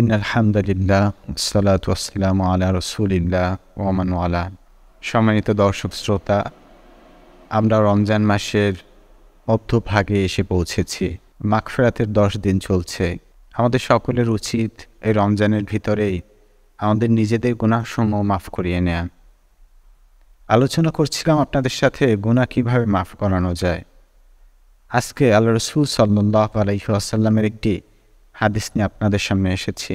In আলহামদুলিল্লাহ সালাত ওয়াসালাম আলা রসুলিল্লাহ ওমান আলা সম্মানিত দর্শক শ্রোতা আমরা রমজান মাসের মধ্যভাগে এসে পৌঁছেছি মাগফেরাতের দশ দিন চলছে আমাদের সকলের উচিত এই রমজানের ভিতরেই আমাদের নিজেদের গুণাসমূহ মাফ করিয়ে নেয়া আলোচনা করছিলাম আপনাদের সাথে গুণা কীভাবে মাফ করানো যায় আজকে আল্লাহ রসুল সাল্লাহ আলহিহাসাল্লামের একটি হাদিস নিয়ে আপনাদের সামনে এসেছি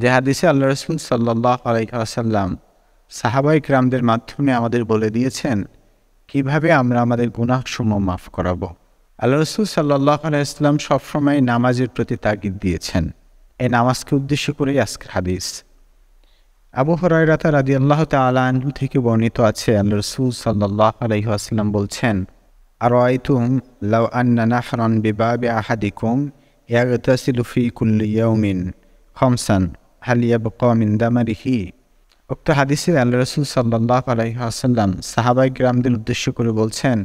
যে হাদিসে আল্লাহ রসুল সাল্লাহ আলাইসাল্লাম সাহাবাই ক্রামদের মাধ্যমে আমাদের বলে দিয়েছেন কিভাবে আমরা আমাদের গুনাহসমূহ মাফ করাব আল্লাহ রসুল সাল্লাহ আলাইসাল্লাম সবসময় নামাজের প্রতি তাগিদ দিয়েছেন এই নামাজকে উদ্দেশ্য করেই আজকের হাদিস আবু হরাইরাতা রাদি আল্লাহ তালা থেকে বর্ণিত আছে আল্লাহ রসুল সাল্লাহ আলহিহাস্লাম বলছেন আর আইতুম লাউ আন্না নাহরন বিবাহ আহাদিকুম يغتسل في كل يوم خمسا هل يبقى من دمره উক্ত হাদিসে আল্লাহ রসুল সাল্লাহ আলহাসাল্লাম সাহাবাই গ্রামদের উদ্দেশ্য করে বলছেন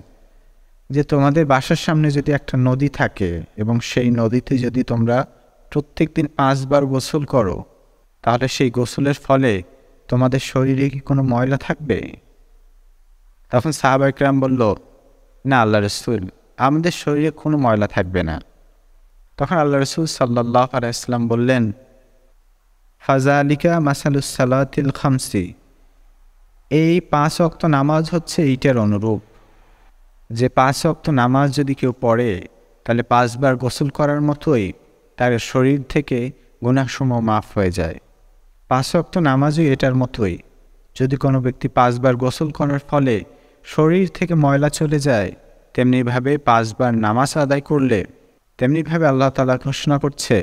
যে তোমাদের বাসার সামনে যদি একটা নদী থাকে এবং সেই নদীতে যদি তোমরা প্রত্যেক দিন পাঁচবার গোসল করো তাহলে সেই গোসলের ফলে তোমাদের শরীরে কি কোনো ময়লা থাকবে তখন সাহাবাই গ্রাম বলল না আল্লাহ রসুল আমাদের শরীরে কোনো ময়লা থাকবে না তখন আল্লাহ রসুল সাল্লাহ আলাইসাল্লাম বললেন ফাজা আলিকা মাসালুসালাতিল খামসি এই পাঁচ অক্ত নামাজ হচ্ছে এইটার অনুরূপ যে পাঁচ অক্ত নামাজ যদি কেউ পড়ে তাহলে পাঁচবার গোসল করার মতোই তার শরীর থেকে গুণাসমূহ মাফ হয়ে যায় পাঁচ অক্ত নামাজই এটার মতোই যদি কোনো ব্যক্তি পাঁচবার গোসল করার ফলে শরীর থেকে ময়লা চলে যায় তেমনিভাবে পাঁচবার নামাজ আদায় করলে তেমনিভাবে আল্লাহ তালা ঘোষণা করছে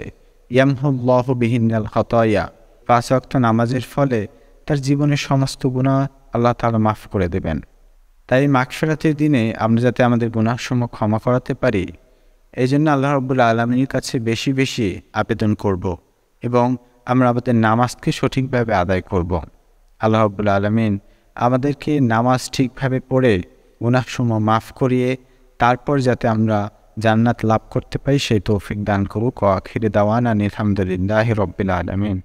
ইয়ামহুল্লাহ বিহিনাল হতয়া পাঁচ অক্ত নামাজের ফলে তার জীবনের সমস্ত গুণা আল্লাহ তালা মাফ করে দেবেন তাই মাগফেরাতের দিনে আমরা যাতে আমাদের গুণাসমূহ ক্ষমা করাতে পারি এই জন্য আল্লাহ রব্বুল আলমীর কাছে বেশি বেশি আবেদন করব এবং আমরা আমাদের নামাজকে সঠিকভাবে আদায় করব। আল্লাহ রব্বুল আলমিন আমাদেরকে নামাজ ঠিকভাবে পড়ে গুণাসমূহ মাফ করিয়ে তারপর যাতে আমরা জান্নাত লাভ করতে পাই সেই তৌফিক দান করুক ও আখিরে দাওয়ান আলহামদুলিল্লাহ রব্বিল আলমিন